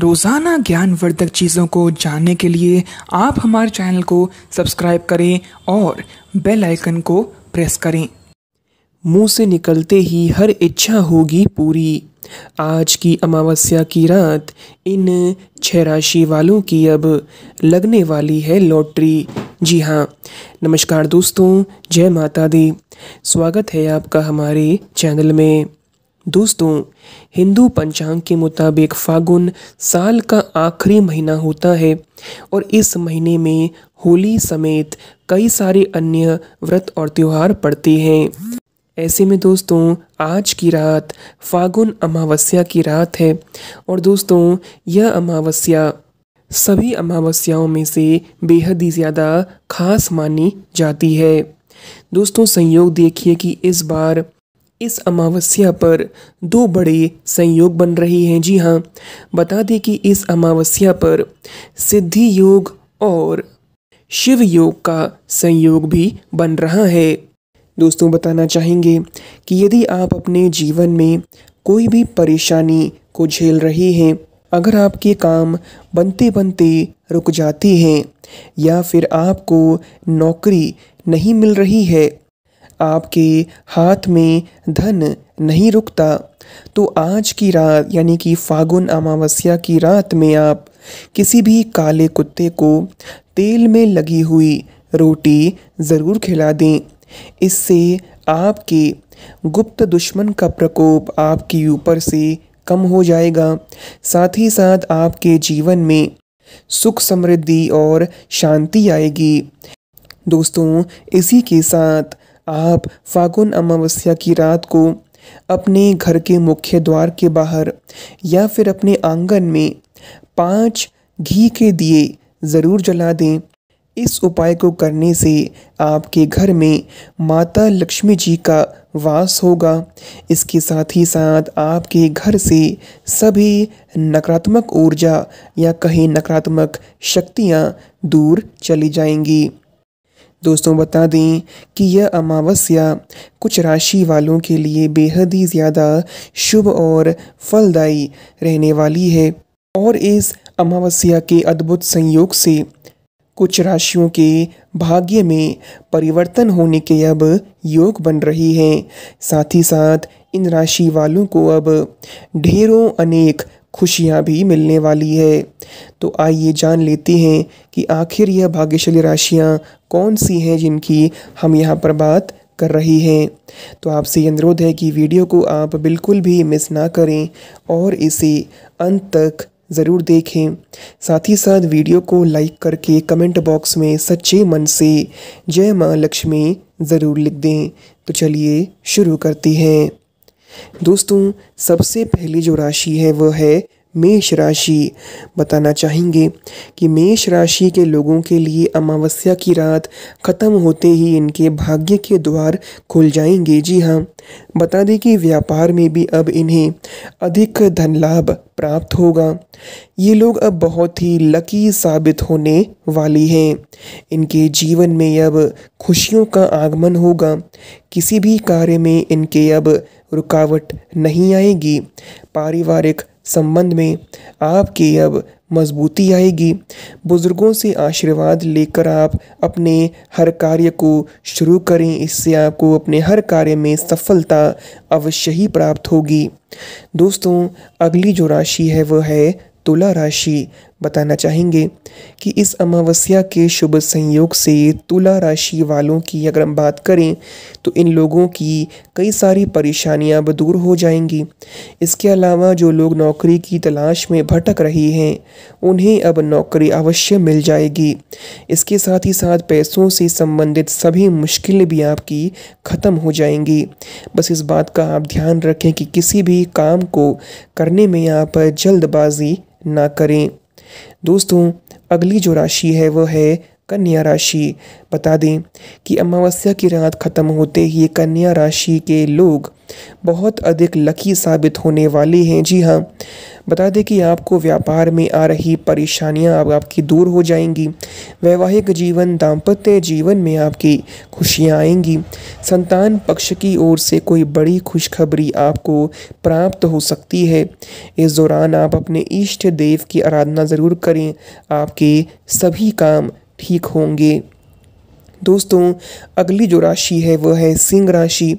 रोज़ाना ज्ञानवर्धक चीज़ों को जानने के लिए आप हमारे चैनल को सब्सक्राइब करें और बेल आइकन को प्रेस करें मुंह से निकलते ही हर इच्छा होगी पूरी आज की अमावस्या की रात इन छह राशि वालों की अब लगने वाली है लॉटरी जी हाँ नमस्कार दोस्तों जय माता दी स्वागत है आपका हमारे चैनल में दोस्तों हिंदू पंचांग के मुताबिक फागुन साल का आखिरी महीना होता है और इस महीने में होली समेत कई सारे अन्य व्रत और त्यौहार पड़ते हैं ऐसे में दोस्तों आज की रात फागुन अमावस्या की रात है और दोस्तों यह अमावस्या सभी अमावस्याओं में से बेहद ही ज़्यादा खास मानी जाती है दोस्तों संयोग देखिए कि इस बार इस अमावस्या पर दो बड़े संयोग बन रहे हैं जी हाँ बता दें कि इस अमावस्या पर सिद्धि योग और शिव योग का संयोग भी बन रहा है दोस्तों बताना चाहेंगे कि यदि आप अपने जीवन में कोई भी परेशानी को झेल रहे हैं अगर आपके काम बनते बनते रुक जाते हैं या फिर आपको नौकरी नहीं मिल रही है आपके हाथ में धन नहीं रुकता तो आज की रात यानी कि फागुन अमावस्या की रात में आप किसी भी काले कुत्ते को तेल में लगी हुई रोटी ज़रूर खिला दें इससे आपके गुप्त दुश्मन का प्रकोप आपके ऊपर से कम हो जाएगा साथ ही साथ आपके जीवन में सुख समृद्धि और शांति आएगी दोस्तों इसी के साथ आप फागुन अमावस्या की रात को अपने घर के मुख्य द्वार के बाहर या फिर अपने आंगन में पांच घी के दिए ज़रूर जला दें इस उपाय को करने से आपके घर में माता लक्ष्मी जी का वास होगा इसके साथ ही साथ आपके घर से सभी नकारात्मक ऊर्जा या कहीं नकारात्मक शक्तियाँ दूर चली जाएंगी दोस्तों बता दें कि यह अमावस्या कुछ राशि वालों के लिए बेहद ही ज़्यादा शुभ और फलदायी रहने वाली है और इस अमावस्या के अद्भुत संयोग से कुछ राशियों के भाग्य में परिवर्तन होने के अब योग बन रही हैं साथ ही साथ इन राशि वालों को अब ढेरों अनेक खुशियाँ भी मिलने वाली है तो आइए जान लेते हैं कि आखिर यह भाग्यशाली राशियाँ कौन सी हैं जिनकी हम यहाँ पर बात कर रही हैं तो आपसे ये अनुरोध है कि वीडियो को आप बिल्कुल भी मिस ना करें और इसे अंत तक ज़रूर देखें साथ ही साथ वीडियो को लाइक करके कमेंट बॉक्स में सच्चे मन से जय माँ लक्ष्मी ज़रूर लिख दें तो चलिए शुरू करती हैं दोस्तों सबसे पहली जो राशि है वह है मेष राशि बताना चाहेंगे कि मेष राशि के लोगों के लिए अमावस्या की रात खत्म होते ही इनके भाग्य के द्वार खुल जाएंगे जी हाँ बता दें कि व्यापार में भी अब इन्हें अधिक धन लाभ प्राप्त होगा ये लोग अब बहुत ही लकी साबित होने वाली हैं इनके जीवन में अब खुशियों का आगमन होगा किसी भी कार्य में इनके अब रुकावट नहीं आएगी पारिवारिक संबंध में आपकी अब मजबूती आएगी बुज़ुर्गों से आशीर्वाद लेकर आप अपने हर कार्य को शुरू करें इससे आपको अपने हर कार्य में सफलता अवश्य ही प्राप्त होगी दोस्तों अगली जो राशि है वह है तुला राशि बताना चाहेंगे कि इस अमावस्या के शुभ संयोग से तुला राशि वालों की अगर हम बात करें तो इन लोगों की कई सारी परेशानियां अब दूर हो जाएंगी इसके अलावा जो लोग नौकरी की तलाश में भटक रहे हैं उन्हें अब नौकरी अवश्य मिल जाएगी इसके साथ ही साथ पैसों से संबंधित सभी मुश्किलें भी आपकी ख़त्म हो जाएंगी बस इस बात का आप ध्यान रखें कि किसी भी काम को करने में आप जल्दबाजी ना करें दोस्तों अगली जो राशि है वह है कन्या राशि बता दें कि अमावस्या की रात खत्म होते ही कन्या राशि के लोग बहुत अधिक लकी साबित होने वाले हैं जी हाँ बता दें कि आपको व्यापार में आ रही परेशानियाँ अब आपकी दूर हो जाएंगी वैवाहिक जीवन दाम्पत्य जीवन में आपकी खुशियाँ आएंगी संतान पक्ष की ओर से कोई बड़ी खुशखबरी आपको प्राप्त हो सकती है इस दौरान आप अपने इष्ट देव की आराधना ज़रूर करें आपके सभी काम ठीक होंगे दोस्तों अगली जो राशि है वह है सिंह राशि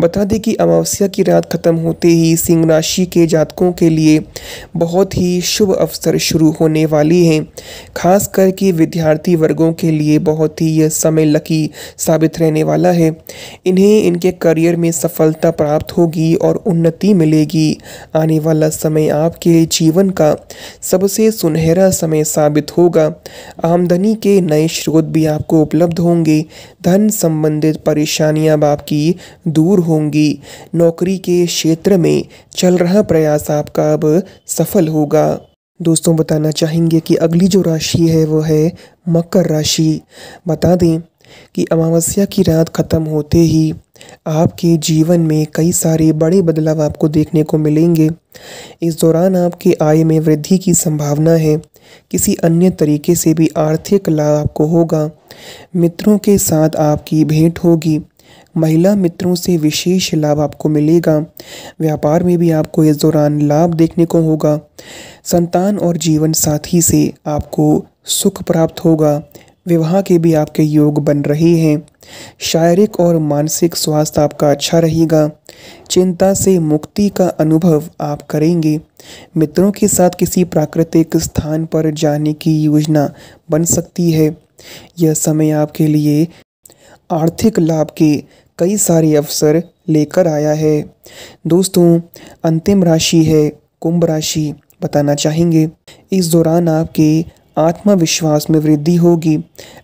बता दें कि अमावस्या की रात खत्म होते ही सिंह राशि के जातकों के लिए बहुत ही शुभ अवसर शुरू होने वाली हैं खास करके विद्यार्थी वर्गों के लिए बहुत ही यह समय लकी साबित रहने वाला है इन्हें इनके करियर में सफलता प्राप्त होगी और उन्नति मिलेगी आने वाला समय आपके जीवन का सबसे सुनहरा समय साबित होगा आमदनी के नए स्रोत भी आपको उपलब्ध होंगे होंगे धन संबंधित परेशानियां अब आपकी दूर होंगी नौकरी के क्षेत्र में चल रहा प्रयास आपका अब सफल होगा दोस्तों बताना चाहेंगे कि अगली जो राशि है वो है मकर राशि बता दें कि अमावस्या की रात ख़त्म होते ही आपके जीवन में कई सारे बड़े बदलाव आपको देखने को मिलेंगे इस दौरान आपके आय में वृद्धि की संभावना है किसी अन्य तरीके से भी आर्थिक लाभ आपको होगा मित्रों के साथ आपकी भेंट होगी महिला मित्रों से विशेष लाभ आपको मिलेगा व्यापार में भी आपको इस दौरान लाभ देखने को होगा संतान और जीवन साथी से आपको सुख प्राप्त होगा विवाह के भी आपके योग बन रहे हैं शारीरिक और मानसिक स्वास्थ्य आपका अच्छा रहेगा चिंता से मुक्ति का अनुभव आप करेंगे मित्रों के साथ किसी प्राकृतिक स्थान पर जाने की योजना बन सकती है यह समय आपके लिए आर्थिक लाभ के कई सारे अवसर लेकर आया है दोस्तों अंतिम राशि है कुंभ राशि बताना चाहेंगे इस दौरान आपके आत्मविश्वास में वृद्धि होगी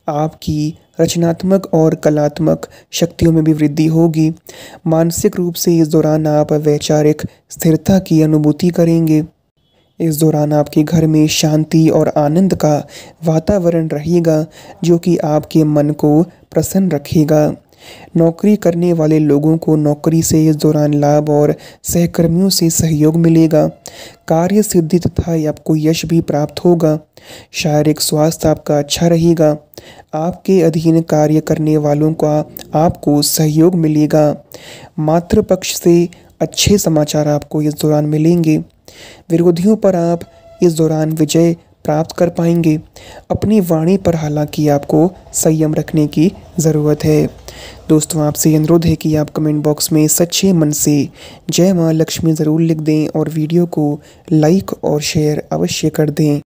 आपकी रचनात्मक और कलात्मक शक्तियों में भी वृद्धि होगी मानसिक रूप से इस दौरान आप वैचारिक स्थिरता की अनुभूति करेंगे इस दौरान आपके घर में शांति और आनंद का वातावरण रहेगा जो कि आपके मन को प्रसन्न रखेगा नौकरी करने वाले लोगों को नौकरी से इस दौरान लाभ और सहकर्मियों से सहयोग मिलेगा कार्य सिद्धि तथा आपको यश भी प्राप्त होगा शारीरिक स्वास्थ्य आपका अच्छा रहेगा आपके अधीन कार्य करने वालों का आपको सहयोग मिलेगा मातृपक्ष से अच्छे समाचार आपको इस दौरान मिलेंगे विरोधियों पर आप इस दौरान विजय प्राप्त कर पाएंगे अपनी वाणी पर हालांकि आपको संयम रखने की ज़रूरत है दोस्तों आपसे अनुरोध है कि आप कमेंट बॉक्स में सच्चे मन से जय माँ लक्ष्मी ज़रूर लिख दें और वीडियो को लाइक और शेयर अवश्य कर दें